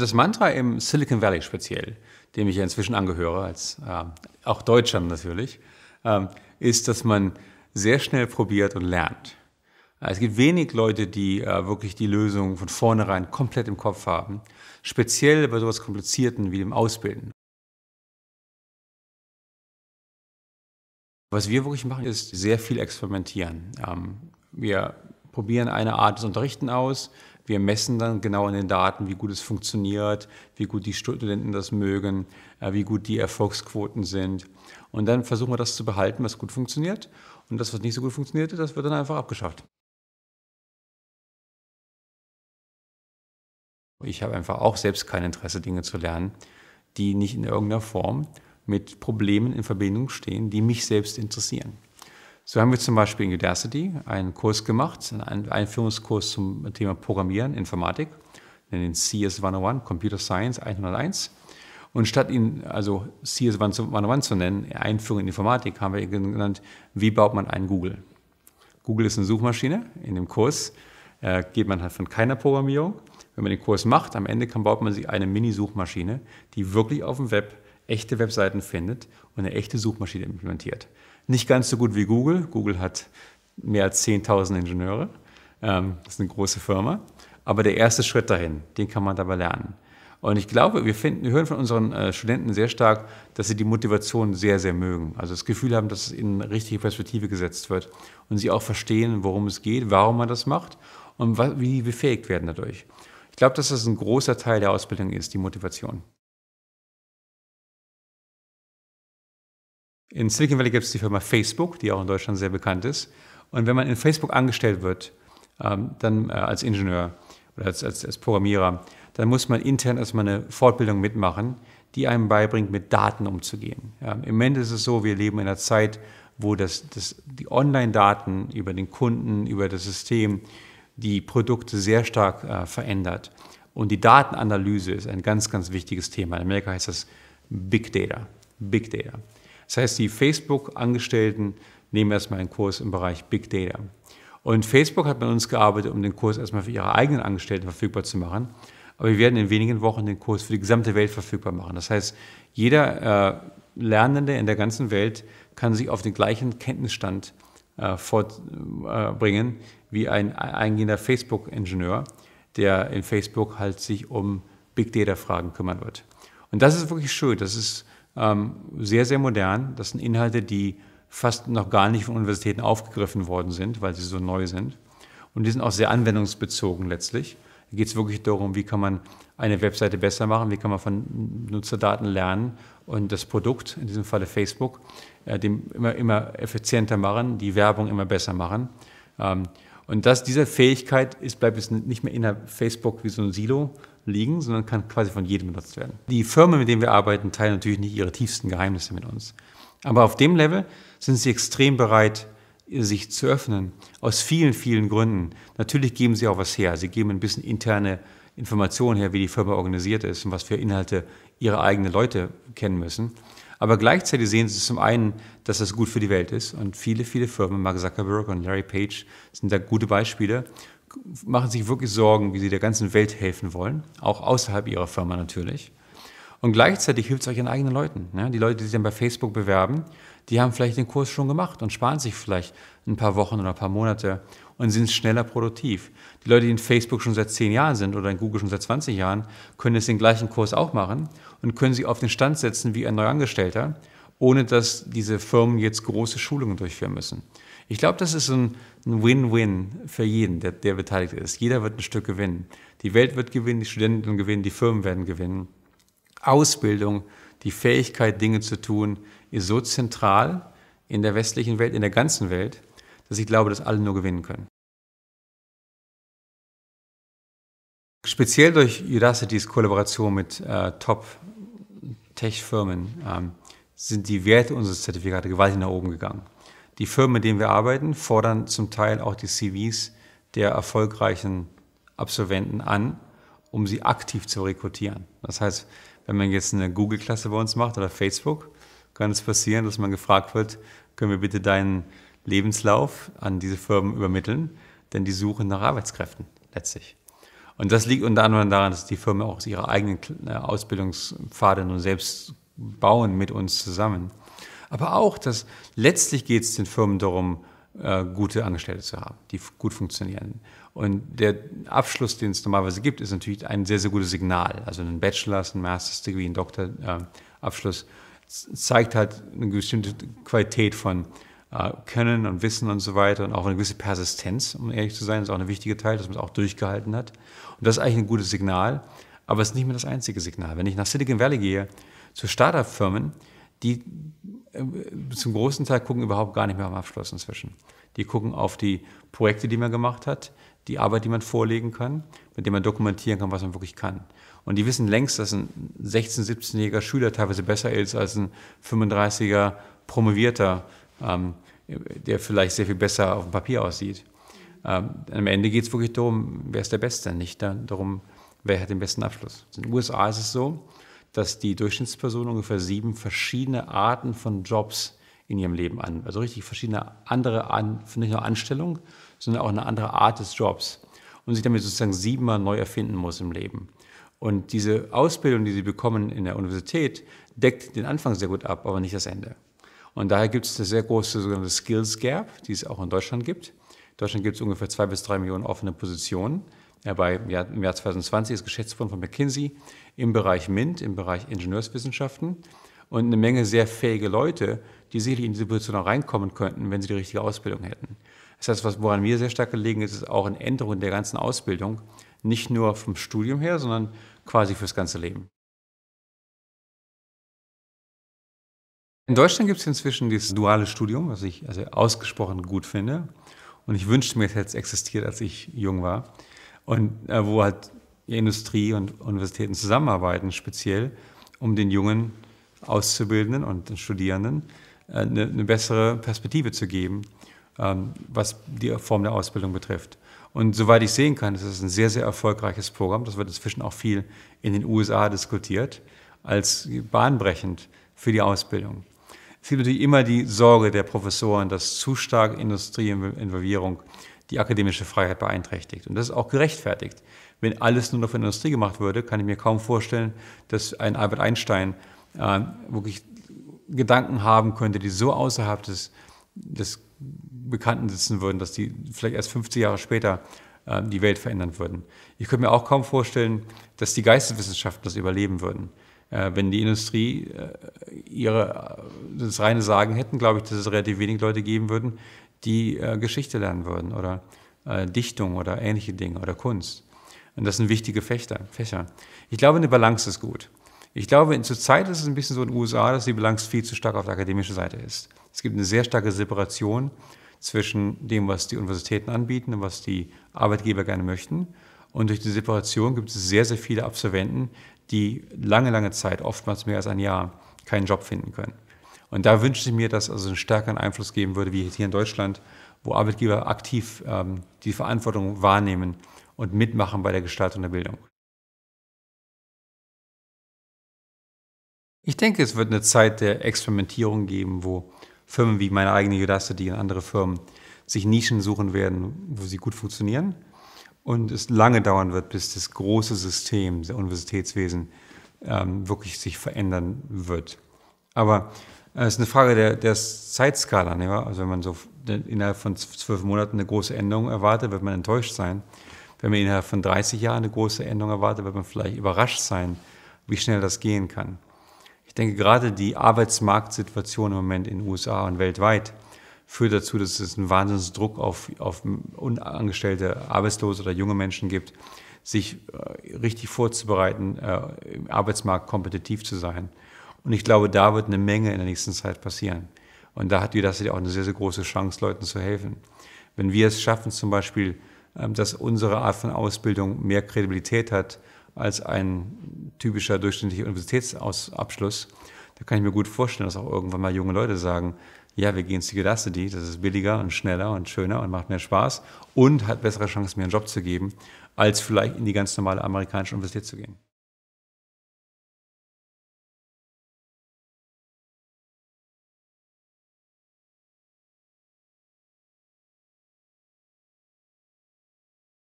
Das Mantra im Silicon Valley speziell, dem ich ja inzwischen angehöre, als äh, auch Deutscher natürlich, ähm, ist, dass man sehr schnell probiert und lernt. Äh, es gibt wenig Leute, die äh, wirklich die Lösung von vornherein komplett im Kopf haben, speziell bei sowas Komplizierten wie dem Ausbilden. Was wir wirklich machen, ist sehr viel experimentieren. Ähm, wir probieren eine Art des Unterrichten aus, wir messen dann genau in den Daten, wie gut es funktioniert, wie gut die Studenten das mögen, äh, wie gut die Erfolgsquoten sind. Und dann versuchen wir das zu behalten, was gut funktioniert. Und das, was nicht so gut funktionierte, das wird dann einfach abgeschafft. Ich habe einfach auch selbst kein Interesse, Dinge zu lernen, die nicht in irgendeiner Form mit Problemen in Verbindung stehen, die mich selbst interessieren. So haben wir zum Beispiel in Udacity einen Kurs gemacht, einen Einführungskurs zum Thema Programmieren, Informatik, nennen ihn CS 101, Computer Science 101. Und statt ihn also CS 101 zu nennen, Einführung in Informatik, haben wir ihn genannt, wie baut man einen Google? Google ist eine Suchmaschine. In dem Kurs äh, geht man halt von keiner Programmierung. Wenn man den Kurs macht, am Ende kann, baut man sich eine Mini-Suchmaschine, die wirklich auf dem Web echte Webseiten findet und eine echte Suchmaschine implementiert. Nicht ganz so gut wie Google. Google hat mehr als 10.000 Ingenieure. Ähm, das ist eine große Firma. Aber der erste Schritt dahin, den kann man dabei lernen. Und ich glaube, wir, finden, wir hören von unseren äh, Studenten sehr stark, dass sie die Motivation sehr, sehr mögen. Also das Gefühl haben, dass es in richtige Perspektive gesetzt wird und sie auch verstehen, worum es geht, warum man das macht und wie die befähigt werden dadurch. Ich glaube, dass das ein großer Teil der Ausbildung ist, die Motivation. In Silicon Valley gibt es die Firma Facebook, die auch in Deutschland sehr bekannt ist. Und wenn man in Facebook angestellt wird, ähm, dann äh, als Ingenieur oder als, als, als Programmierer, dann muss man intern erstmal eine Fortbildung mitmachen, die einem beibringt, mit Daten umzugehen. Ja, Im Moment ist es so, wir leben in einer Zeit, wo das, das, die Online-Daten über den Kunden, über das System die Produkte sehr stark äh, verändert. Und die Datenanalyse ist ein ganz, ganz wichtiges Thema. In Amerika heißt das Big Data. Big Data. Das heißt, die Facebook-Angestellten nehmen erstmal einen Kurs im Bereich Big Data. Und Facebook hat mit uns gearbeitet, um den Kurs erstmal für ihre eigenen Angestellten verfügbar zu machen. Aber wir werden in wenigen Wochen den Kurs für die gesamte Welt verfügbar machen. Das heißt, jeder äh, Lernende in der ganzen Welt kann sich auf den gleichen Kenntnisstand äh, fortbringen äh, wie ein eingehender Facebook-Ingenieur, der in Facebook halt sich um Big Data-Fragen kümmern wird. Und das ist wirklich schön. Das ist ähm, sehr, sehr modern. Das sind Inhalte, die fast noch gar nicht von Universitäten aufgegriffen worden sind, weil sie so neu sind. Und die sind auch sehr anwendungsbezogen letztlich. Da geht es wirklich darum, wie kann man eine Webseite besser machen, wie kann man von Nutzerdaten lernen und das Produkt, in diesem Falle Facebook, äh, dem immer, immer effizienter machen, die Werbung immer besser machen. Ähm, und das, diese Fähigkeit ist, bleibt jetzt nicht mehr in Facebook wie so ein Silo liegen, sondern kann quasi von jedem benutzt werden. Die Firmen, mit denen wir arbeiten, teilen natürlich nicht ihre tiefsten Geheimnisse mit uns. Aber auf dem Level sind sie extrem bereit, sich zu öffnen. Aus vielen, vielen Gründen. Natürlich geben sie auch was her. Sie geben ein bisschen interne Informationen her, wie die Firma organisiert ist und was für Inhalte ihre eigenen Leute kennen müssen. Aber gleichzeitig sehen sie zum einen, dass das gut für die Welt ist. Und viele, viele Firmen, Mark Zuckerberg und Larry Page, sind da gute Beispiele, machen sich wirklich Sorgen, wie sie der ganzen Welt helfen wollen, auch außerhalb ihrer Firma natürlich. Und gleichzeitig hilft es euch an eigenen Leuten. Ne? Die Leute, die sich dann bei Facebook bewerben, die haben vielleicht den Kurs schon gemacht und sparen sich vielleicht ein paar Wochen oder ein paar Monate und sind schneller produktiv. Die Leute, die in Facebook schon seit zehn Jahren sind oder in Google schon seit 20 Jahren, können jetzt den gleichen Kurs auch machen und können sich auf den Stand setzen wie ein Neuangestellter, ohne dass diese Firmen jetzt große Schulungen durchführen müssen. Ich glaube, das ist ein Win-Win für jeden, der, der beteiligt ist. Jeder wird ein Stück gewinnen. Die Welt wird gewinnen, die Studenten gewinnen, die Firmen werden gewinnen. Ausbildung, die Fähigkeit, Dinge zu tun, ist so zentral in der westlichen Welt, in der ganzen Welt, dass ich glaube, dass alle nur gewinnen können. Speziell durch Udacity's Kollaboration mit äh, Top-Tech-Firmen ähm, sind die Werte unseres Zertifikate gewaltig nach oben gegangen. Die Firmen, mit denen wir arbeiten, fordern zum Teil auch die CVs der erfolgreichen Absolventen an, um sie aktiv zu rekrutieren. Das heißt, wenn man jetzt eine Google-Klasse bei uns macht oder Facebook, kann es passieren, dass man gefragt wird, können wir bitte deinen Lebenslauf an diese Firmen übermitteln, denn die suchen nach Arbeitskräften letztlich. Und das liegt unter anderem daran, dass die Firmen auch ihre eigenen äh, Ausbildungspfade nun selbst bauen mit uns zusammen. Aber auch, dass letztlich geht es den Firmen darum, äh, gute Angestellte zu haben, die gut funktionieren. Und der Abschluss, den es normalerweise gibt, ist natürlich ein sehr, sehr gutes Signal. Also ein Bachelor's, ein Master's Degree, ein Doktorabschluss zeigt halt eine bestimmte Qualität von äh, Können und Wissen und so weiter und auch eine gewisse Persistenz, um ehrlich zu sein, ist auch ein wichtiger Teil, dass man es auch durchgehalten hat. Und das ist eigentlich ein gutes Signal, aber es ist nicht mehr das einzige Signal. Wenn ich nach Silicon Valley gehe, zu Startup-Firmen, die äh, zum großen Teil gucken überhaupt gar nicht mehr am Abschluss inzwischen. Die gucken auf die Projekte, die man gemacht hat, die Arbeit, die man vorlegen kann, mit der man dokumentieren kann, was man wirklich kann. Und die wissen längst, dass ein 16-, 17-jähriger Schüler teilweise besser ist als ein 35er Promovierter, ähm, der vielleicht sehr viel besser auf dem Papier aussieht. Ähm, am Ende geht es wirklich darum, wer ist der Beste, nicht darum, wer hat den besten Abschluss. In den USA ist es so, dass die Durchschnittsperson ungefähr sieben verschiedene Arten von Jobs in ihrem Leben an, also richtig verschiedene andere, an, nicht nur Anstellung, sondern auch eine andere Art des Jobs und sich damit sozusagen siebenmal neu erfinden muss im Leben. Und diese Ausbildung, die sie bekommen in der Universität, deckt den Anfang sehr gut ab, aber nicht das Ende. Und daher gibt es das sehr große sogenannte Skills Gap, die es auch in Deutschland gibt. In Deutschland gibt es ungefähr zwei bis drei Millionen offene Positionen bei, im Jahr 2020 ist Geschäftsführerin von McKinsey im Bereich MINT, im Bereich Ingenieurswissenschaften und eine Menge sehr fähige Leute, die sicherlich in diese Position auch reinkommen könnten, wenn sie die richtige Ausbildung hätten. Das heißt, was, woran mir sehr stark gelegen ist, ist auch eine Änderung der ganzen Ausbildung, nicht nur vom Studium her, sondern quasi fürs ganze Leben. In Deutschland gibt es inzwischen dieses duale Studium, was ich also ausgesprochen gut finde. Und ich wünschte mir, es hätte existiert, als ich jung war. Und äh, wo halt Industrie und Universitäten zusammenarbeiten, speziell, um den jungen Auszubildenden und den Studierenden äh, eine, ne bessere Perspektive zu geben, ähm, was die Form der Ausbildung betrifft. Und soweit ich sehen kann, ist es ein sehr, sehr erfolgreiches Programm. Das wird inzwischen auch viel in den USA diskutiert, als bahnbrechend für die Ausbildung. Es gibt natürlich immer die Sorge der Professoren, dass zu stark Industrieinvolvierung die akademische Freiheit beeinträchtigt. Und das ist auch gerechtfertigt. Wenn alles nur noch von Industrie gemacht würde, kann ich mir kaum vorstellen, dass ein Albert Einstein äh, wirklich Gedanken haben könnte, die so außerhalb des, des Bekannten sitzen würden, dass die vielleicht erst 50 Jahre später äh, die Welt verändern würden. Ich könnte mir auch kaum vorstellen, dass die Geisteswissenschaften das überleben würden. Äh, wenn die Industrie äh, ihre, äh, das reine Sagen hätten, glaube ich, dass es relativ wenig Leute geben würden, die äh, Geschichte lernen würden oder äh, Dichtung oder ähnliche Dinge oder Kunst. Und das sind wichtige Fächer. Fächer. Ich glaube, eine Balance ist gut. Ich glaube, zurzeit ist es ein bisschen so in den USA, dass die Balance viel zu stark auf der akademischen Seite ist. Es gibt eine sehr starke Separation zwischen dem, was die Universitäten anbieten und was die Arbeitgeber gerne möchten. Und durch die Separation gibt es sehr, sehr viele Absolventen, die lange, lange Zeit, oftmals mehr als ein Jahr, keinen Job finden können. Und da wünsche ich mir, dass also einen stärkeren Einfluss geben würde, wie hier in Deutschland, wo Arbeitgeber aktiv ähm, die Verantwortung wahrnehmen und mitmachen bei der Gestaltung der Bildung. Ich denke, es wird eine Zeit der Experimentierung geben, wo Firmen wie meine eigene Udacity und andere Firmen sich Nischen suchen werden, wo sie gut funktionieren. Und es lange dauern wird, bis das große System der Universitätswesen ähm, wirklich sich verändern wird. Aber es äh, ist eine Frage der, der Zeitskala. Nicht Also wenn man so innerhalb von zwölf Monaten eine große Änderung erwartet, wird man enttäuscht sein. Wenn man innerhalb von 30 Jahren eine große Änderung erwartet, wird man vielleicht überrascht sein, wie schnell das gehen kann. Ich denke, gerade die Arbeitsmarktsituation im Moment in den USA und weltweit führt dazu, dass es einen Wahnsinnsdruck auf, auf unangestellte Arbeitslose oder junge Menschen gibt, sich äh, richtig vorzubereiten, äh, im Arbeitsmarkt kompetitiv zu sein. Und ich glaube, da wird eine Menge in der nächsten Zeit passieren. Und da hat die Udacity auch eine sehr, sehr große Chance, Leuten zu helfen. Wenn wir es schaffen, zum Beispiel, ähm, dass unsere Art von Ausbildung mehr Kredibilität hat als ein typischer durchschnittlicher Universitätsabschluss, da kann ich mir gut vorstellen, dass auch irgendwann mal junge Leute sagen, ja, wir gehen zu Udacity, das ist billiger und schneller und schöner und macht mehr Spaß und hat bessere Chancen, mir einen Job zu geben, als vielleicht in die ganz normale amerikanische Universität zu gehen.